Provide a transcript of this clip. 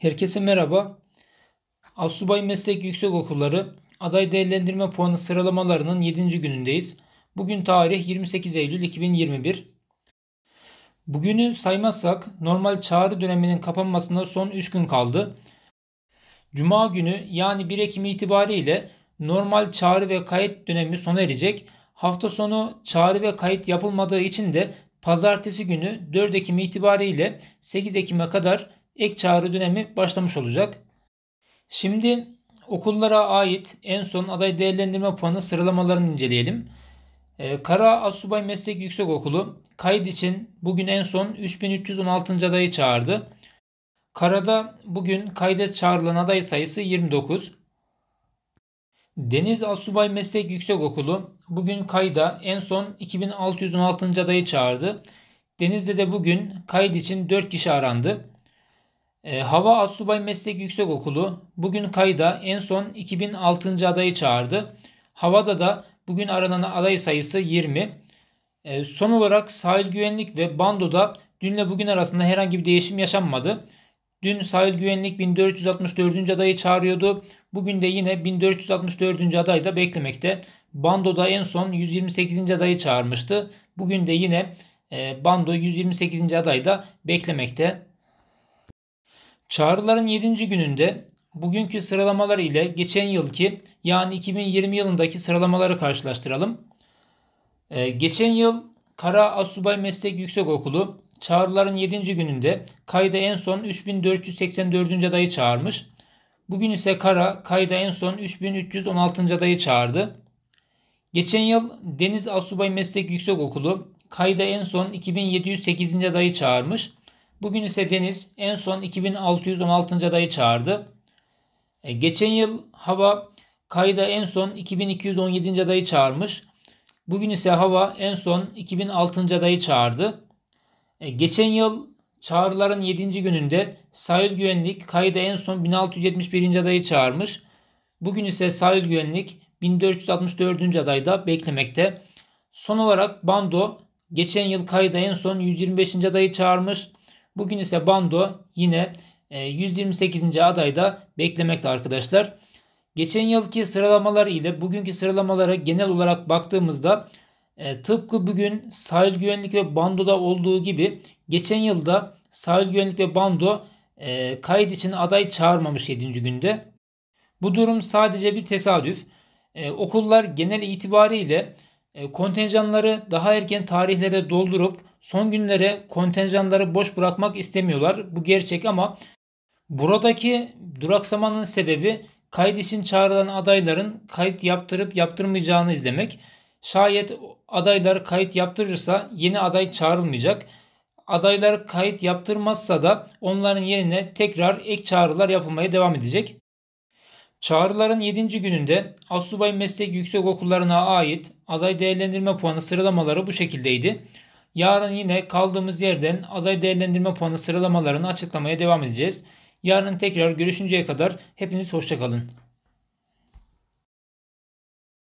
Herkese merhaba. Asubay Meslek Yüksek Okulları aday değerlendirme puanı sıralamalarının 7. günündeyiz. Bugün tarih 28 Eylül 2021. Bugünü saymazsak normal çağrı döneminin kapanmasına son 3 gün kaldı. Cuma günü yani 1 Ekim itibariyle normal çağrı ve kayıt dönemi sona erecek. Hafta sonu çağrı ve kayıt yapılmadığı için de pazartesi günü 4 Ekim itibariyle 8 Ekim'e kadar ek çağrı dönemi başlamış olacak. Şimdi okullara ait en son aday değerlendirme puanı sıralamalarını inceleyelim. Ee, Kara Asubay Meslek Yüksek Okulu kayıt için bugün en son 3316. adayı çağırdı. Karada bugün kayda çağrılan aday sayısı 29. Deniz Asubay Meslek Yüksek Okulu bugün kayda en son 2616. adayı çağırdı. Deniz'de de bugün kayıt için 4 kişi arandı. Ee, Hava Asubay Meslek Yüksek Okulu bugün kayda en son 2006. adayı çağırdı. Havada da bugün aranan aday sayısı 20. Ee, son olarak sahil güvenlik ve bandoda dünle bugün arasında herhangi bir değişim yaşanmadı. Dün sahil güvenlik 1464. adayı çağırıyordu. Bugün de yine 1464. aday da beklemekte. Bando'da en son 128. adayı çağırmıştı. Bugün de yine e, Bando 128. aday da beklemekte. Çağrıların 7. gününde bugünkü sıralamalar ile geçen yılki yani 2020 yılındaki sıralamaları karşılaştıralım. Ee, geçen yıl Kara Asubay Meslek Yüksekokulu çağrıların 7. gününde kayda en son 3484. adayı çağırmış. Bugün ise Kara kayda en son 3316. adayı çağırdı. Geçen yıl Deniz Asubay Meslek Yüksekokulu kayda en son 2708. adayı çağırmış. Bugün ise deniz en son 2616. adayı çağırdı. E, geçen yıl hava kayda en son 2217. adayı çağırmış. Bugün ise hava en son 2006. adayı çağırdı. E, geçen yıl çağrıların 7. gününde sahil güvenlik kayda en son 1671. adayı çağırmış. Bugün ise sahil güvenlik 1464. adayda beklemekte. Son olarak Bando geçen yıl kayda en son 125. adayı çağırmış. Bugün ise Bando yine 128. E, adayda beklemekte arkadaşlar. Geçen yılki sıralamalar ile bugünkü sıralamalara genel olarak baktığımızda e, tıpkı bugün sahil güvenlik ve bandoda olduğu gibi geçen yılda sahil güvenlik ve bando e, kayıt için aday çağırmamış 7. günde. Bu durum sadece bir tesadüf. E, okullar genel itibariyle e, kontenjanları daha erken tarihlere doldurup son günlere kontenjanları boş bırakmak istemiyorlar. Bu gerçek ama buradaki duraksamanın sebebi kayıt için çağrılan adayların kayıt yaptırıp yaptırmayacağını izlemek. Şayet adaylar kayıt yaptırırsa yeni aday çağrılmayacak. Adaylar kayıt yaptırmazsa da onların yerine tekrar ek çağrılar yapılmaya devam edecek. Çağrıların 7. gününde Assubay Meslek Yüksek Okullarına ait aday değerlendirme puanı sıralamaları bu şekildeydi. Yarın yine kaldığımız yerden aday değerlendirme puanı sıralamalarını açıklamaya devam edeceğiz. Yarın tekrar görüşünceye kadar hepiniz hoşçakalın.